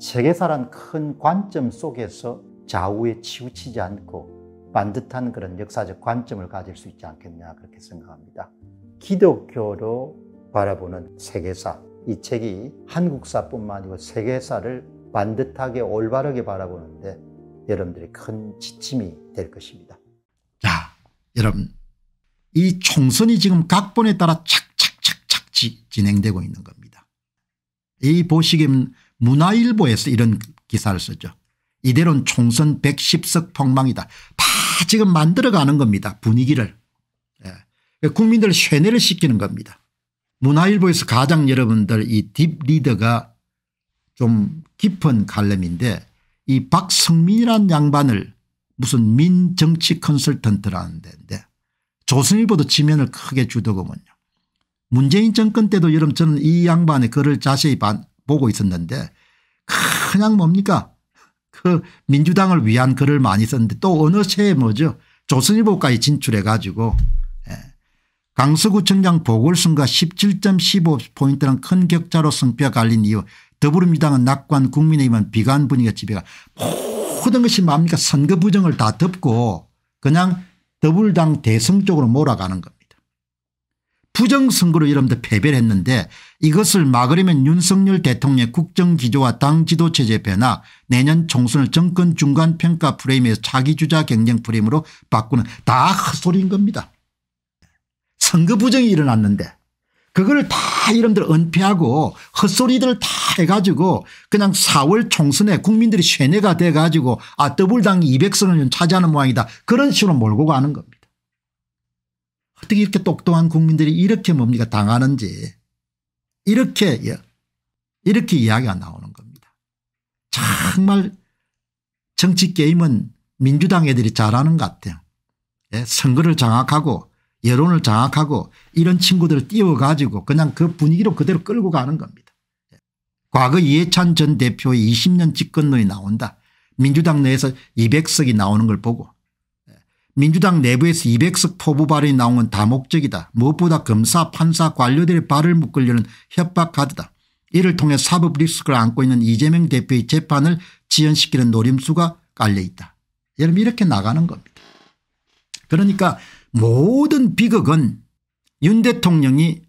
세계사란 큰 관점 속에서 좌우에 치우치지 않고 반듯한 그런 역사적 관점을 가질 수 있지 않겠냐 그렇게 생각합니다. 기독교로 바라보는 세계사 이 책이 한국사뿐만 아니고 세계사를 반듯하게 올바르게 바라보는데 여러분들이 큰 지침이 될 것입니다. 자 여러분 이 총선이 지금 각본에 따라 착착착착 진행되고 있는 겁니다. 이 보시기면 문화일보에서 이런 기사를 썼죠. 이대로는 총선 110석 폭망이다. 다 지금 만들어가는 겁니다. 분위기를. 예. 국민들 쇠뇌를 시키는 겁니다. 문화일보에서 가장 여러분들 이 딥리더가 좀 깊은 갈렘인데 이 박성민이란 양반을 무슨 민정치 컨설턴트라는 데인데 조선일보도 지면을 크게 주더군요 문재인 정권 때도 여러분 저는 이 양반의 글을 자세히 반, 보고 있었는데 그냥 뭡니까 그 민주당을 위한 글을 많이 썼는데 또 어느 새 뭐죠 조선일보까지 진출해 가지고 예. 강서구청장 보궐선거 17.15포인트랑 큰 격차로 승패가 갈린 이유 더불어민주당은 낙관 국민의힘은 비관 분위기가 지배가 모든 것이 뭡니까 선거 부정을 다 덮고 그냥 더불당 대승 쪽으로 몰아가는 것. 부정선거로 여러분들 패배를 했는데 이것을 막으려면 윤석열 대통령의 국정기조와 당 지도체제 변화 내년 총선을 정권 중간 평가 프레임에서 자기주자 경쟁 프레임으로 바꾸는 다 헛소리인 겁니다. 선거 부정이 일어났는데 그걸 다 이름들 은폐하고 헛소리들 다 해가지고 그냥 4월 총선에 국민들이 쇠뇌가 돼가지고 아 더블당 200석을 차지하는 모양이다 그런 식으로 몰고 가는 겁니다. 어떻게 이렇게 똑똑한 국민들이 이렇게 뭡니까 당하는지 이렇게 예, 이렇게 이야기가 나오는 겁니다. 정말 정치 게임은 민주당 애들이 잘하는 것 같아요. 예? 선거를 장악하고 여론을 장악하고 이런 친구들을 띄워가지고 그냥 그 분위기로 그대로 끌고 가는 겁니다. 예. 과거 이해찬 전 대표의 20년 집권론이 나온다. 민주당 내에서 200석이 나오는 걸 보고 민주당 내부에서 200석 포부 발언이 나온 건 다목적이다. 무엇보다 검사 판사 관료들의 발을 묶으려는 협박 카드다. 이를 통해 사법 리스크를 안고 있는 이재명 대표의 재판을 지연시키는 노림수가 깔려있다. 여러분 이렇게 나가는 겁니다. 그러니까 모든 비극은 윤 대통령이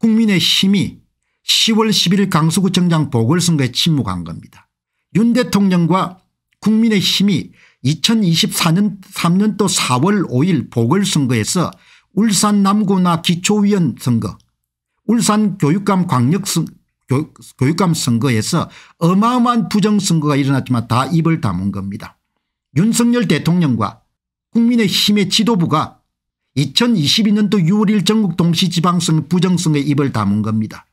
국민의 힘이 10월 11일 강서구청장 보궐선거에 침묵한 겁니다. 윤 대통령과 국민의 힘이 2024년 3년도 4월 5일 보궐선거에서 울산 남구나 기초위원 선거 울산 교육감 광역 선, 교, 육감 선거에서 어마어마한 부정선거가 일어났지만 다 입을 담은 겁니다. 윤석열 대통령과 국민의힘의 지도부가 2022년도 6월 1일 전국 동시지방선 부정선거에 입을 담은 겁니다.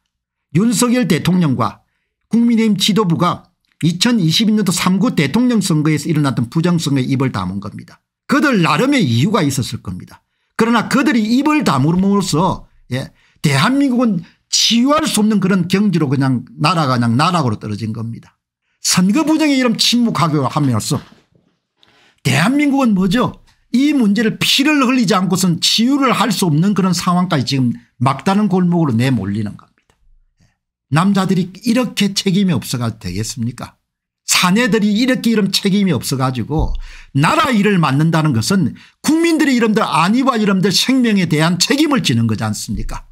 윤석열 대통령과 국민의힘 지도부가 2022년도 3구 대통령 선거에서 일어났던 부정선거에 입을 담은 겁니다. 그들 나름의 이유가 있었을 겁니다. 그러나 그들이 입을 담음으로써 예, 대한민국은 치유할 수 없는 그런 경지로 그냥 나라가 그냥 나락으로 떨어진 겁니다. 선거 부정에 이런 침묵하게 하면서 대한민국은 뭐죠 이 문제를 피를 흘리지 않고선 치유를 할 수 없는 그런 상황까지 지금 막다른 골목으로 내몰리는 겁니다. 남자들이 이렇게 책임이 없어가 되겠습니까 사내들이 이렇게 이런 책임이 없어가지고 나라 일을 맡는다는 것은 국민들의 이름들 안위와 이름들 생명에 대한 책임을 지는 거지 않습니까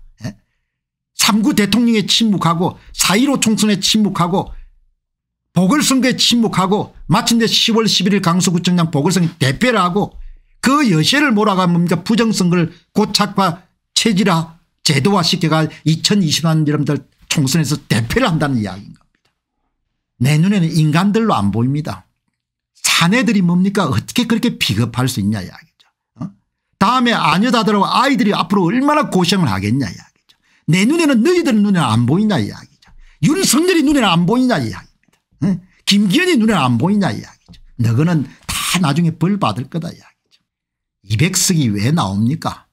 3구 예? 대통령에 침묵하고 4.15 총선에 침묵하고 보궐선거에 침묵하고 마침내 10월 11일 강서구청장 보궐선거 대패를 하고 그 여세를 몰아가 뭡니까 부정선거를 고착화 체질화 제도화 시켜가 2020년 여러분들 총선에서 대표를 한다는 이야기인 겁니다. 내 눈에는 인간들로 안 보입니다. 자네들이 뭡니까 어떻게 그렇게 비겁할 수 있냐 이야기죠. 어? 다음에 아녀다들하고 아이들이 앞으로 얼마나 고생을 하겠냐 이야기죠. 내 눈에는 너희들 눈에 안 보이냐 이야기죠. 윤석열이 눈에 안 보이냐 이야기입니다. 어? 김기현이 눈에 안 보이냐 이야기죠. 너거는 다 나중에 벌 받을 거다 이야기죠. 200석이 왜 나옵니까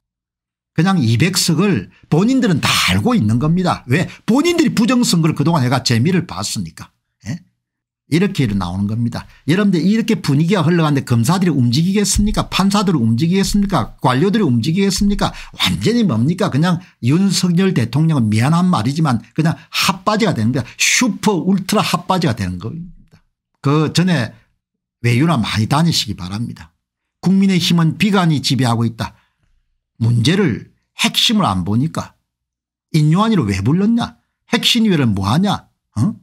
그냥 200석을 본인들은 다 알고 있는 겁니다. 왜 본인들이 부정선거를 그동안 해가 재미를 봤으니까 예? 이렇게 나오는 겁니다. 여러분들 이렇게 분위기가 흘러가는데 검사들이 움직이겠습니까 판사들이 움직이겠습니까 관료들이 움직이겠습니까 완전히 뭡니까 그냥 윤석열 대통령은 미안한 말이지만 그냥 핫바지가 되는 겁니 슈퍼 울트라 핫바지가 되는 겁니다. 그 전에 외유나 많이 다니시기 바랍니다. 국민의힘은 비관이 지배하고 있다. 문제를 핵심을 안 보니까 인요한이를 왜 불렀냐 핵심위를 뭐하냐 어?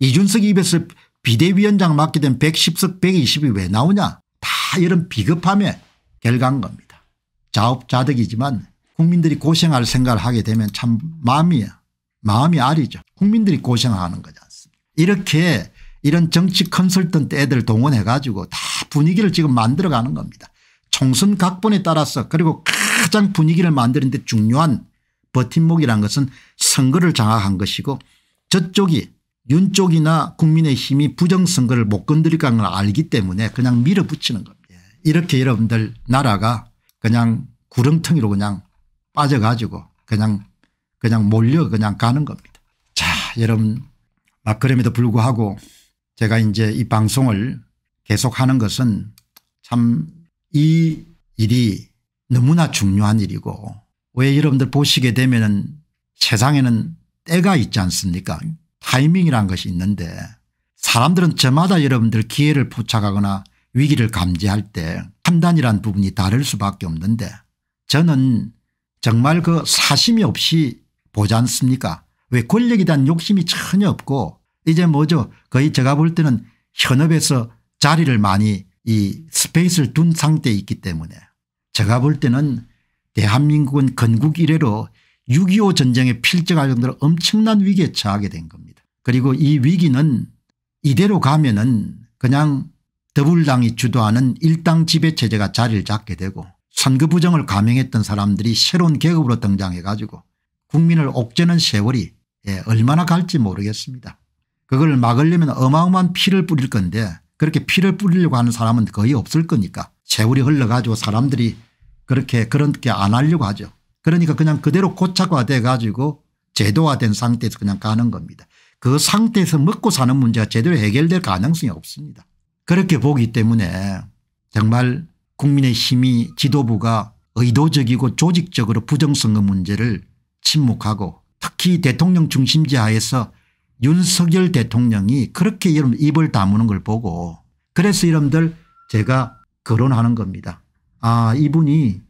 이준석 입에서 비대위원장 맡게 된 110석 120이 왜 나오냐 다 이런 비겁함에 결과인 겁니다. 자업자득이지만 국민들이 고생할 생각을 하게 되면 참 마음이 마음이 아리죠. 국민들이 고생하는 거지 않습니까 이렇게 이런 정치 컨설턴트 애들 동원해 가지고 다 분위기를 지금 만들어가는 겁니다. 총선 각본에 따라서 그리고 가장 분위기를 만드는 데 중요한 버팀목이라는 것은 선거를 장악한 것이고 저쪽이 윤 쪽이나 국민의힘이 부정선거를 못 건드리는 걸 알기 때문에 그냥 밀어붙이는 겁니다. 예. 이렇게 여러분들 나라가 그냥 구렁텅이로 그냥 빠져가지고 그냥 그냥 몰려 그냥 가는 겁니다. 자 여러분 막 그럼에도 불구하고 제가 이제 이 방송을 계속하는 것은 참 이 일이 너무나 중요한 일이고 왜 여러분들 보시게 되면 세상에는 때가 있지 않습니까 타이밍이란 것이 있는데 사람들은 저마다 여러분들 기회를 포착하거나 위기를 감지할 때 판단이란 부분이 다를 수밖에 없는데 저는 정말 그 사심이 없이 보지 않습니까 왜 권력에 대한 욕심이 전혀 없고 이제 뭐죠 거의 제가 볼 때는 현업에서 자리를 많이 이 스페이스를 둔 상태에 있기 때문에 제가 볼 때는 대한민국은 건국 이래로 6.25 전쟁에 필적할 정도로 엄청난 위기에 처하게 된 겁니다. 그리고 이 위기는 이대로 가면 은 그냥 더불당이 주도하는 일당 지배체제가 자리를 잡게 되고 선거 부정을 감행했던 사람들이 새로운 계급으로 등장해 가지고 국민을 옥죄는 세월이 예, 얼마나 갈지 모르겠습니다. 그걸 막으려면 어마어마한 피를 뿌릴 건데 그렇게 피를 뿌리려고 하는 사람은 거의 없을 거니까 세월이 흘러가지고 사람들이 그렇게 그렇게 안 하려고 하죠. 그러니까 그냥 그대로 고착화돼 가지고 제도화된 상태에서 그냥 가는 겁니다. 그 상태에서 먹고 사는 문제가 제대로 해결될 가능성이 없습니다. 그렇게 보기 때문에 정말 국민의 힘이 지도부가 의도적이고 조직적으로 부정선거 문제를 침묵하고 특히 대통령 중심지 하에서 윤석열 대통령이 그렇게 여러분 입을 다무는 걸 보고 그래서 여러분들 제가 거론하는 겁니다. 아 이분이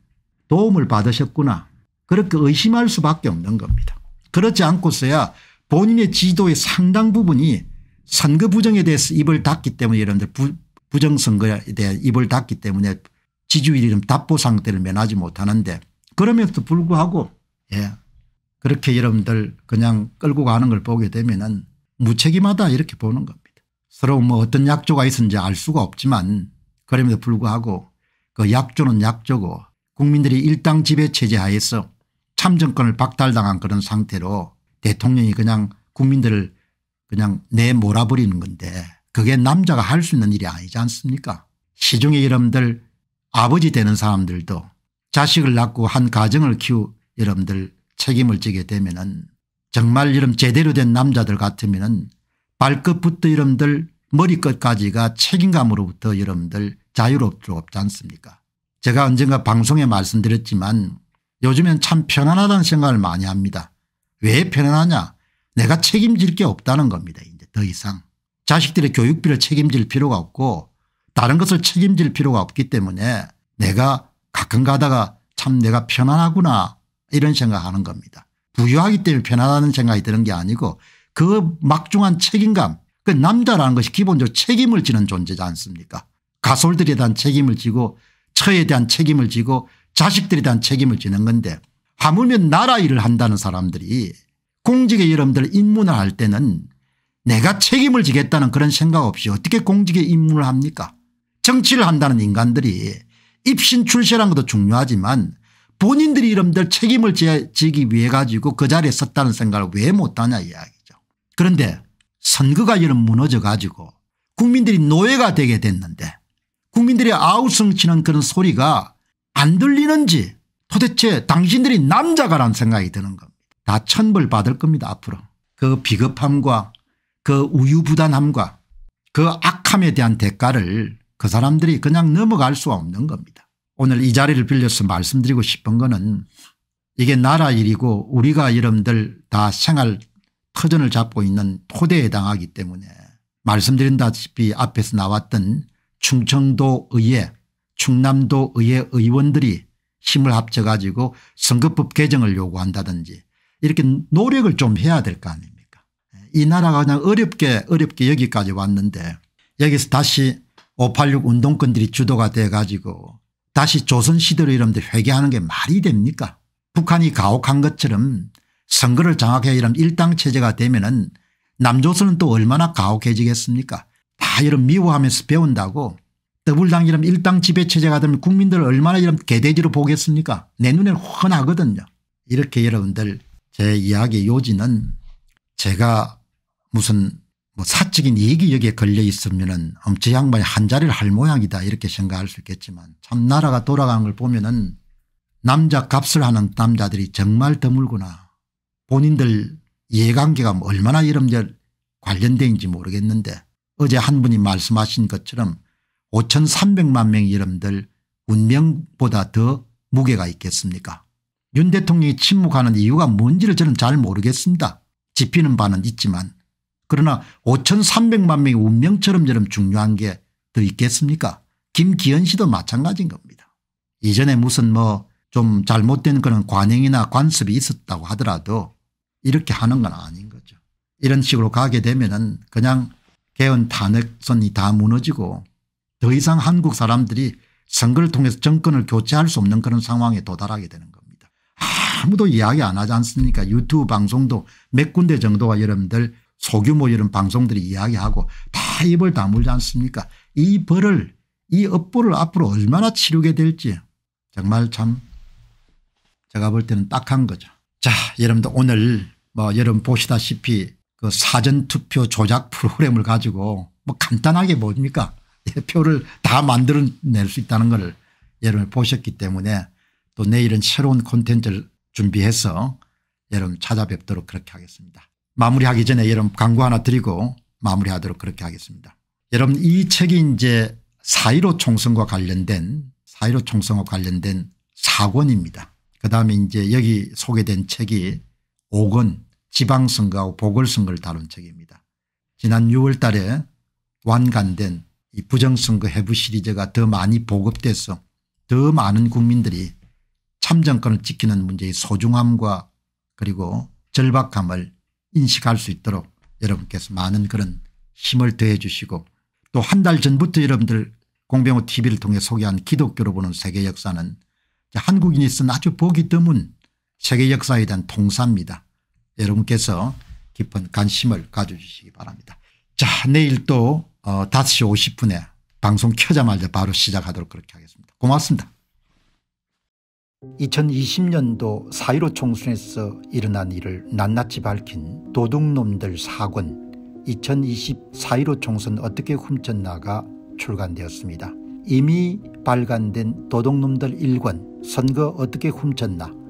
도움을 받으셨구나. 그렇게 의심할 수밖에 없는 겁니다. 그렇지 않고서야 본인의 지도의 상당 부분이 선거 부정에 대해서 입을 닫기 때문에 여러분들 부, 정선거에 대해 입을 닫기 때문에 지지율이 좀 답보 상태를 면하지 못하는데 그럼에도 불구하고 예 그렇게 여러분들 그냥 끌고 가는 걸 보게 되면은 무책임하다 이렇게 보는 겁니다. 서로 뭐 어떤 약조가 있었는지 알 수가 없지만 그럼에도 불구하고 그 약조는 약조고 국민들이 일당 지배 체제 하에서 참정권을 박탈당한 그런 상태로 대통령이 그냥 국민들을 그냥 내몰아버리는 건데 그게 남자가 할 수 있는 일이 아니지 않습니까 시중에 여러분들 아버지 되는 사람들도 자식을 낳고 한 가정을 키우 여러분들 책임을 지게 되면 은 정말 이런 제대로 된 남자들 같으면 은 발끝부터 여러분들 머리끝까지가 책임감으로부터 여러분들 자유롭지 않습니까 제가 언젠가 방송에 말씀드렸지만 요즘엔 참 편안하다는 생각을 많이 합니다. 왜 편안하냐 내가 책임질 게 없다는 겁니다. 이제 더 이상 자식들의 교육비를 책임질 필요가 없고 다른 것을 책임질 필요가 없기 때문에 내가 가끔 가다가 참 내가 편안하구나 이런 생각하는 겁니다. 부유하기 때문에 편안하다는 생각이 드는 게 아니고 그 막중한 책임감 그 남자라는 것이 기본적으로 책임을 지는 존재지 않습니까 가솔들에 대한 책임을 지고 처에 대한 책임을 지고 자식들에 대한 책임을 지는 건데 하물며 나라 일을 한다는 사람들이 공직의 여러분들 입문을 할 때는 내가 책임을 지겠다는 그런 생각 없이 어떻게 공직에 입문을 합니까 정치를 한다는 인간들이 입신 출세라는 것도 중요하지만 본인들이 이름들 책임을 지기 위해 가지고 그 자리에 섰다는 생각을 왜 못하냐 이야기죠. 그런데 선거가리는 무너져가지고 국민들이 노예가 되게 됐는데 국민들이 아우성치는 그런 소리가 안 들리는지 도대체 당신들이 남자가란 생각이 드는 겁니다. 다 천벌 받을 겁니다 앞으로. 그 비겁함과 그 우유부단함과 그 악함에 대한 대가를 그 사람들이 그냥 넘어갈 수 없는 겁니다. 오늘 이 자리를 빌려서 말씀드리고 싶은 거는 이게 나라 일이고 우리가 여러분들 다 생활 터전을 잡고 있는 토대에 해 당하기 때문에 말씀드린다시피 앞에서 나왔던 충청도 의회 충남도 의회 의원들이 힘을 합쳐 가지고 선거법 개정을 요구한다든지 이렇게 노력을 좀 해야 될 거 아닙니까 이 나라가 그냥 어렵게 어렵게 여기까지 왔는데 여기서 다시 586 운동권들이 주도가 돼 가지고 다시 조선시대로 이러면 회개하는 게 말이 됩니까 북한이 가혹한 것처럼 선거를 장악해 이런 일당체제가 되면 은 남조선은 또 얼마나 가혹해지겠습니까 다 이런 미워하면서 배운다고 더블당 이런 일당 지배체제가 되면 국민들을 얼마나 이런 개돼지로 보겠습니까 내눈에 훤하거든요 이렇게 여러분들 제 이야기의 요지는 제가 무슨 뭐 사적인 이익이 여기에 걸려 있으면 은 엄지 양반이 한자리를 할 모양이다 이렇게 생각할 수 있겠지만 참 나라가 돌아간 걸 보면 은 남자 값을 하는 남자들이 정말 드물구나 본인들 이해관계가 뭐 얼마나 이름절 관련된지 모르겠는데 어제 한 분이 말씀하신 것처럼 5,300만 명 이름들 운명보다 더 무게가 있겠습니까 윤 대통령이 침묵하는 이유가 뭔지를 저는 잘 모르겠습니다. 지피는 바는 있지만 그러나 5,300만 명의 운명처럼 저런 중요한 게 더 있겠습니까 김기현 씨도 마찬가지인 겁니다. 이전에 무슨 뭐 좀 잘못된 그런 관행이나 관습이 있었다고 하더라도 이렇게 하는 건 아닌 거죠. 이런 식으로 가게 되면은 그냥 개헌 탄핵선이 다 무너지고 더 이상 한국 사람들이 선거를 통해서 정권을 교체할 수 없는 그런 상황에 도달하게 되는 겁니다. 아무도 이야기 안 하지 않습니까 유튜브 방송도 몇 군데 정도가 여러분들 소규모 이런 방송들이 이야기하고 다 입을 다물지 않습니까 이 벌을 이 업보를 앞으로 얼마나 치르게 될지 정말 참 제가 볼 때는 딱 한 거죠. 자 여러분들 오늘 뭐 여러분 보시다시피 그 사전투표 조작 프로그램을 가지고 뭐 간단하게 뭡니까 표를 다 만들어낼 수 있다는 걸 여러분 보셨기 때문에 또 내일은 새로운 콘텐츠를 준비해서 여러분 찾아뵙도록 그렇게 하겠습니다. 마무리하기 전에 여러분 광고 하나 드리고 마무리하도록 그렇게 하겠습니다. 여러분 이 책이 이제 4.15 총선과 관련된 4.15 총선과 관련된 사권입니다. 그 다음에 이제 여기 소개된 책이 5권 지방선거하고 보궐선거를 다룬 책입니다. 지난 6월 달에 완간된 이 부정선거 해부 시리즈가 더 많이 보급돼서 더 많은 국민들이 참정권을 지키는 문제의 소중함과 그리고 절박함을 인식할 수 있도록 여러분께서 많은 그런 힘을 더해 주시고 또 한 달 전부터 여러분들 공병호 tv를 통해 소개한 기독교로 보는 세계 역사는 한국인이 쓴 아주 보기 드문 세계 역사에 대한 통사입니다. 여러분께서 깊은 관심을 가져주시기 바랍니다. 자 내일 또 5시 어, 50분에 방송 켜자마자 바로 시작하도록 그렇게 하겠습니다. 고맙습니다. 2020년도 4.15 총선에서 일어난 일을 낱낱이 밝힌 도둑놈들 4권 2020 4.15 총선 어떻게 훔쳤나가 출간되었습니다. 이미 발간된 도둑놈들 1권 선거 어떻게 훔쳤나